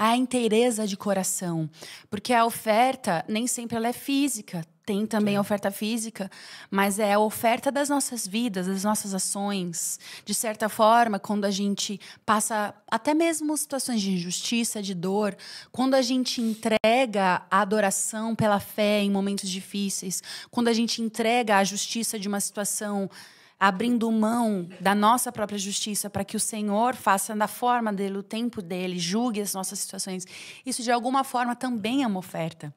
a inteireza de coração. Porque a oferta nem sempre ela é física. Tem também Sim. a oferta física, mas é a oferta das nossas vidas, das nossas ações. De certa forma, quando a gente passa até mesmo situações de injustiça, de dor, quando a gente entrega a adoração pela fé em momentos difíceis, quando a gente entrega a justiça de uma situação abrindo mão da nossa própria justiça para que o Senhor faça da forma dele, o tempo dele, julgue as nossas situações. Isso de alguma forma também é uma oferta.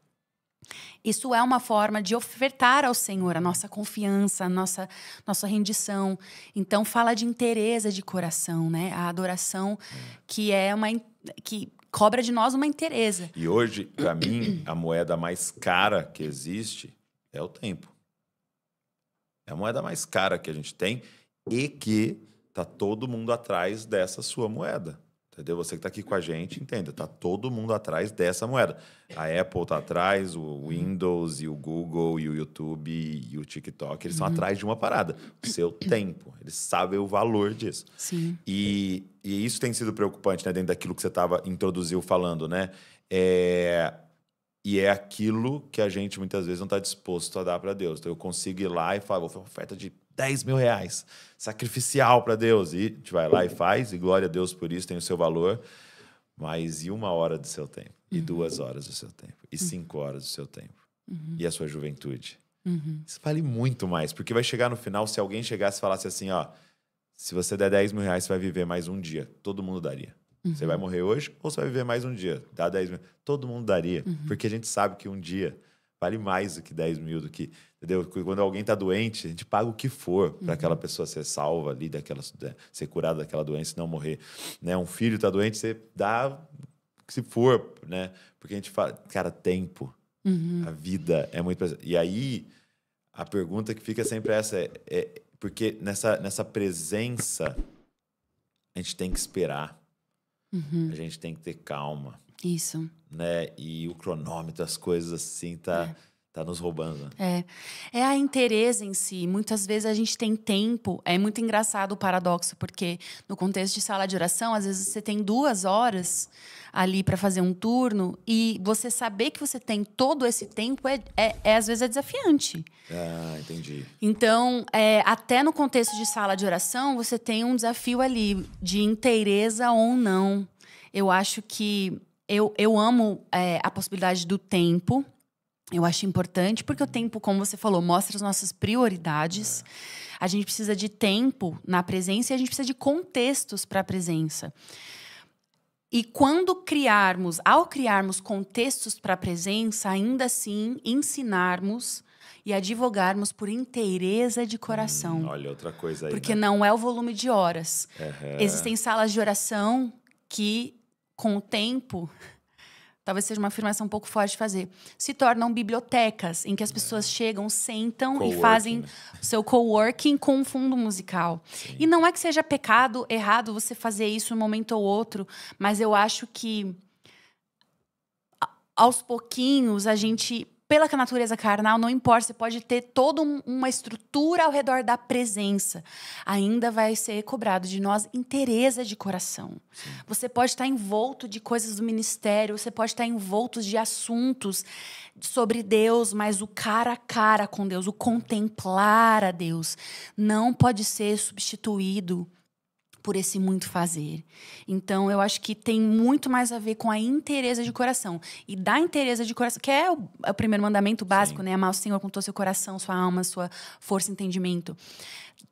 Isso é uma forma de ofertar ao Senhor a nossa confiança, a nossa, nossa rendição. Então, fala de interesse de coração, né? A adoração que é uma que cobra de nós uma interesse. E hoje, para mim, a moeda mais cara que existe é o tempo. É a moeda mais cara que a gente tem e que tá todo mundo atrás dessa sua moeda. Entendeu? Você que está aqui com a gente, entenda. Está todo mundo atrás dessa moeda. A Apple está atrás, o Windows e o Google e o YouTube e o TikTok, eles estão uhum. atrás de uma parada. O seu tempo. Eles sabem o valor disso. Sim. E, e isso tem sido preocupante, né? Dentro daquilo que você estava introduziu falando, né? É, e é aquilo que a gente muitas vezes não está disposto a dar para Deus. Então eu consigo ir lá e falar, vou fazer uma oferta de 10 mil reais, sacrificial para Deus. E a gente vai lá e faz, e glória a Deus por isso, tem o seu valor. Mas e uma hora do seu tempo? E uhum. duas horas do seu tempo? E uhum. cinco horas do seu tempo? Uhum. E a sua juventude? Uhum. Isso vale muito mais, porque vai chegar no final, se alguém chegasse e falasse assim, ó, se você der 10 mil reais, você vai viver mais um dia. Todo mundo daria. Uhum. Você vai uhum. morrer hoje ou você vai viver mais um dia? Dá 10 mil. Todo mundo daria, uhum. porque a gente sabe que um dia vale mais do que 10 mil, do que. Entendeu? Quando alguém está doente, a gente paga o que for para uhum. aquela pessoa ser salva ali, daquela, ser curada daquela doença e não morrer. Né? Um filho está doente, você dá se for, né? Porque a gente fala, cara, tempo. Uhum. A vida é muito. E aí, a pergunta que fica sempre é essa: é, é, porque nessa, nessa presença, a gente tem que esperar. Uhum. A gente tem que ter calma. Isso. Né? E o cronômetro, as coisas assim, tá. É Tá nos roubando. É. É a interesse em si. Muitas vezes a gente tem tempo. É muito engraçado o paradoxo, porque no contexto de sala de oração, às vezes você tem duas horas ali para fazer um turno e você saber que você tem todo esse tempo é, é, é às vezes é desafiante. Ah, entendi. Então, é, até no contexto de sala de oração, você tem um desafio ali de inteireza ou não. Eu acho que eu, eu amo é, a possibilidade do tempo eu acho importante porque o tempo, como você falou, mostra as nossas prioridades. É. A gente precisa de tempo na presença e a gente precisa de contextos para a presença. E quando criarmos, ao criarmos contextos para a presença, ainda assim ensinarmos e advogarmos por inteireza de coração. Hum, olha, outra coisa aí. Porque né? não é o volume de horas. Uhum. Existem salas de oração que, com o tempo, talvez seja uma afirmação um pouco forte de fazer, se tornam bibliotecas em que as pessoas chegam, sentam e fazem né? seu coworking com um fundo musical. Sim. E não é que seja pecado, errado você fazer isso um momento ou outro, mas eu acho que aos pouquinhos a gente pela natureza carnal, não importa, você pode ter toda um, uma estrutura ao redor da presença, ainda vai ser cobrado de nós interesse de coração. Sim. Você pode estar envolto de coisas do ministério, você pode estar envolto de assuntos sobre Deus, mas o cara a cara com Deus, o contemplar a Deus, não pode ser substituído por esse muito fazer. Então, eu acho que tem muito mais a ver com a interesa de coração. E da interesa de coração, que é o, é o primeiro mandamento básico, Sim. né? Amar o Senhor com todo o seu coração, sua alma, sua força e entendimento.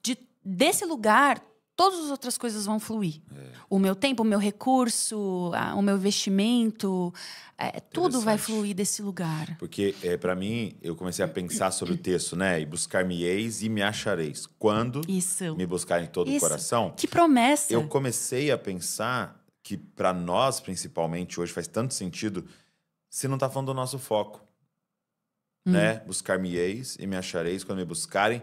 De, desse lugar, todas as outras coisas vão fluir. É. O meu tempo, o meu recurso, a, o meu investimento, é, tudo vai fluir desse lugar. Porque, é, para mim, eu comecei a pensar sobre o texto, né? E buscar-me-eis e me achareis. Quando Isso. me buscar em todo Isso. o coração. Que promessa! Eu comecei a pensar que, para nós, principalmente, hoje faz tanto sentido, se não está falando do nosso foco. Hum. Né? Buscar-me-eis e me achareis quando me buscarem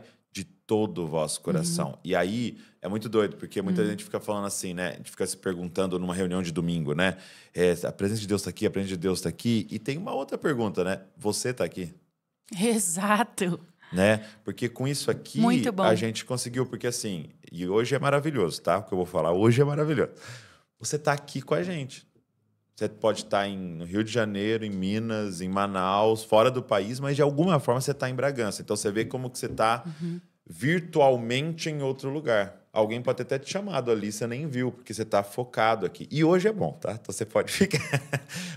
todo o vosso coração. Uhum. E aí é muito doido, porque muita uhum. gente fica falando assim, né? A gente fica se perguntando numa reunião de domingo, né? É, a presença de Deus está aqui, a presença de Deus está aqui. E tem uma outra pergunta, né? Você está aqui? Exato. Né? Porque com isso aqui a gente conseguiu, porque assim, e hoje é maravilhoso, tá? O que eu vou falar hoje é maravilhoso. Você está aqui com a gente. Você pode estar tá em, no Rio de Janeiro, em Minas, em Manaus, fora do país, mas de alguma forma você está em Bragança. Então você vê como que você está uhum virtualmente em outro lugar. Alguém pode até te chamado ali, você nem viu, porque você está focado aqui. E hoje é bom, tá? Então você pode ficar.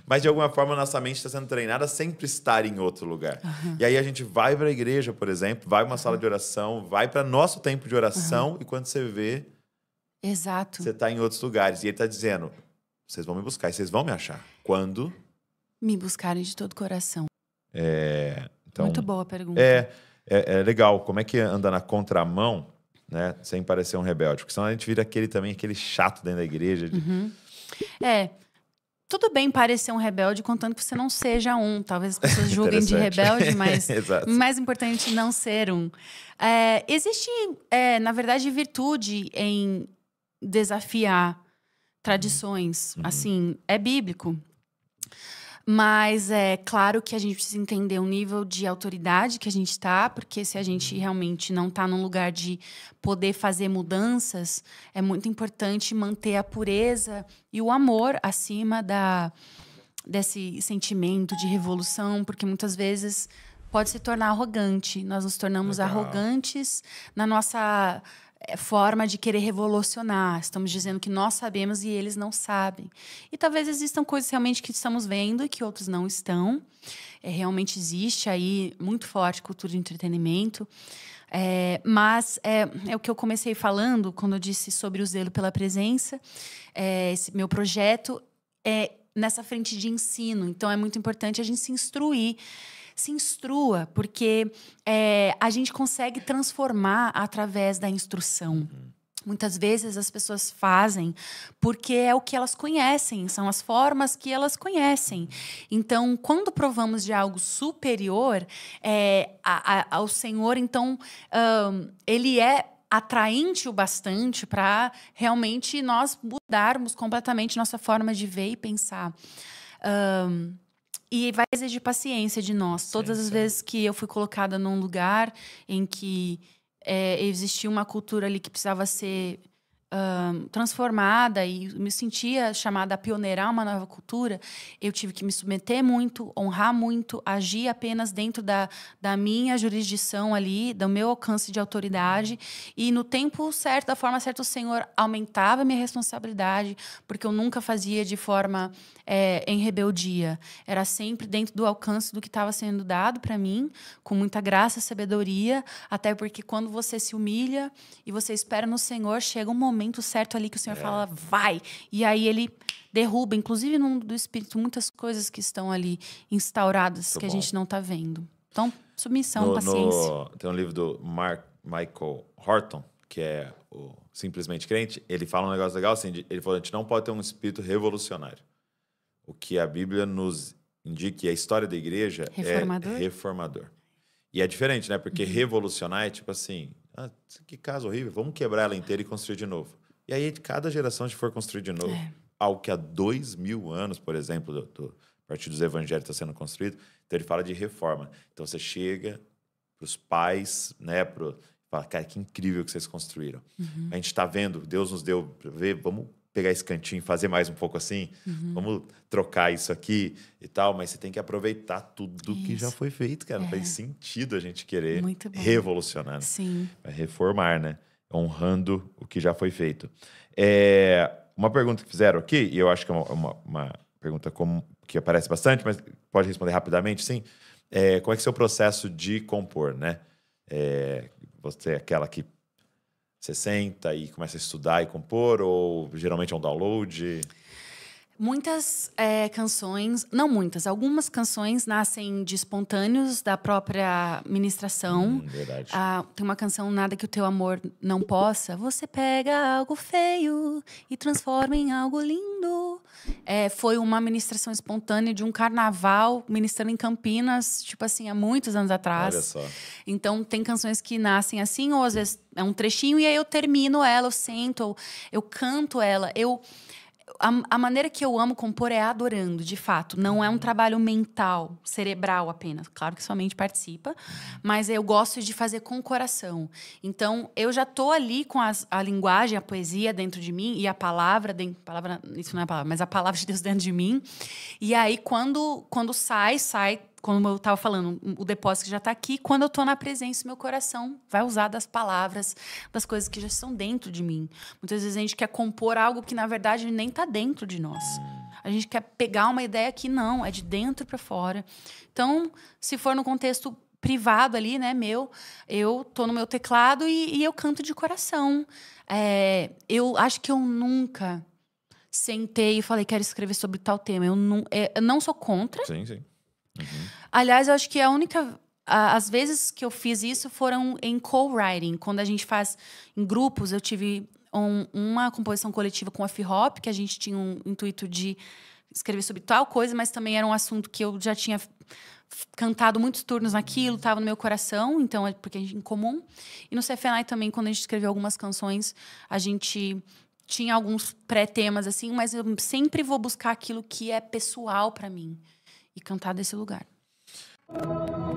Mas de alguma forma, nossa mente está sendo treinada a sempre estar em outro lugar. Uhum. E aí a gente vai para a igreja, por exemplo, vai para uma sala de oração, vai para nosso tempo de oração, uhum. e quando você vê. Exato. Você está em outros lugares. E ele está dizendo: vocês vão me buscar e vocês vão me achar. Quando? Me buscarem de todo coração. É. Então, Muito boa pergunta. É é, é legal como é que anda na contramão, né? Sem parecer um rebelde. Porque senão a gente vira aquele também, aquele chato dentro da igreja. De... Uhum. É. Tudo bem parecer um rebelde, contando que você não seja um. Talvez as pessoas julguem de rebelde, mas mais importante é não ser um. É, existe, é, na verdade, virtude em desafiar tradições. Uhum. Assim, é bíblico. Mas é claro que a gente precisa entender o nível de autoridade que a gente está, porque se a gente realmente não está num lugar de poder fazer mudanças, é muito importante manter a pureza e o amor acima da, desse sentimento de revolução, porque muitas vezes pode se tornar arrogante. Nós nos tornamos Legal. arrogantes na nossa é, forma de querer revolucionar. Estamos dizendo que nós sabemos e eles não sabem. E talvez existam coisas realmente que estamos vendo e que outros não estão. É, realmente existe aí muito forte cultura de entretenimento. É, mas é, é, o que eu comecei falando quando eu disse sobre o zelo pela presença. É, esse meu projeto é nessa frente de ensino. Então é muito importante a gente se instruir se instrua, porque é, a gente consegue transformar através da instrução. Uhum. Muitas vezes as pessoas fazem porque é o que elas conhecem, são as formas que elas conhecem. Então, quando provamos de algo superior é, a, a, ao Senhor, então um, ele é atraente o bastante para realmente nós mudarmos completamente nossa forma de ver e pensar. Um, e vai exigir paciência de nós. Todas sim, as sim. vezes que eu fui colocada num lugar em que é, existia uma cultura ali que precisava ser transformada e me sentia chamada a pioneirar uma nova cultura, eu tive que me submeter muito, honrar muito, agir apenas dentro da, da minha jurisdição ali, do meu alcance de autoridade. E no tempo certo, da forma certa, o Senhor aumentava a minha responsabilidade, porque eu nunca fazia de forma é, em rebeldia. Era sempre dentro do alcance do que estava sendo dado para mim, com muita graça e sabedoria, até porque quando você se humilha e você espera no Senhor, chega um momento momento certo ali que o Senhor é. fala, vai. E aí ele derruba, inclusive no mundo do espírito, muitas coisas que estão ali instauradas Muito que bom. a gente não está vendo. Então, submissão, no, paciência. No, tem um livro do Mark, Michael Horton, que é o Simplesmente Crente. Ele fala um negócio legal assim: ele falou, a gente não pode ter um espírito revolucionário. O que a Bíblia nos indica, e a história da igreja é reformador? é reformador. E é diferente, né? Porque uhum. revolucionar é tipo assim, ah, que casa horrível, vamos quebrar ela inteira e construir de novo. E aí, cada geração se for construir de novo, é. que há dois mil anos, por exemplo, do, do Partido dos Evangelhos está sendo construído, então ele fala de reforma. Então você chega para os pais, né, pro, fala, cara, que incrível que vocês construíram. Uhum. A gente está vendo, Deus nos deu, ver, vamos pegar esse cantinho, fazer mais um pouco assim, uhum. vamos trocar isso aqui e tal, mas você tem que aproveitar tudo isso. que já foi feito, cara. É. Faz sentido a gente querer revolucionar. Né? Sim. Reformar, né? Honrando o que já foi feito. É, uma pergunta que fizeram aqui, e eu acho que é uma, uma, uma pergunta como, que aparece bastante, mas pode responder rapidamente, sim. É, como é que é o seu processo de compor, né? É, você é aquela que você senta e começa a estudar e compor, ou geralmente é um download? Muitas é, canções, não muitas, algumas canções nascem de espontâneos da própria ministração. Hum, verdade. Ah, tem uma canção, Nada Que o Teu Amor Não Possa. Você pega algo feio e transforma em algo lindo é, foi uma ministração espontânea de um carnaval ministrando em Campinas, tipo assim, há muitos anos atrás. Olha só. Então tem canções que nascem assim, ou às vezes é um trechinho e aí eu termino ela, eu sento, eu, eu canto ela, eu a, a, maneira que eu amo compor é adorando, de fato. Não é um uhum. trabalho mental, cerebral apenas. Claro que sua mente participa, mas eu gosto de fazer com o coração. Então, eu já tô ali com as, a linguagem, a poesia dentro de mim e a palavra, dentro, palavra, isso não é a palavra, mas a palavra de Deus dentro de mim. E aí, quando, quando sai, sai como eu estava falando, o depósito já está aqui. Quando eu estou na presença, meu coração vai usar das palavras, das coisas que já estão dentro de mim. Muitas vezes a gente quer compor algo que, na verdade, nem está dentro de nós. A gente quer pegar uma ideia que não, é de dentro para fora. Então, se for no contexto privado ali, né, meu, eu tô no meu teclado e, e eu canto de coração. É, eu acho que eu nunca sentei e falei, quero escrever sobre tal tema. Eu não, é, não sou contra. Sim, sim. Aliás, eu acho que a única as vezes que eu fiz isso foram em co-writing, quando a gente faz em grupos. Eu tive um, uma composição coletiva com a F-Hop, que a gente tinha um intuito de escrever sobre tal coisa, mas também era um assunto que eu já tinha cantado muitos turnos naquilo, estava no meu coração, então é porque a é gente em comum. E no CFNI também, quando a gente escreveu algumas canções, a gente tinha alguns pré-temas assim, mas eu sempre vou buscar aquilo que é pessoal para mim e cantar desse lugar. you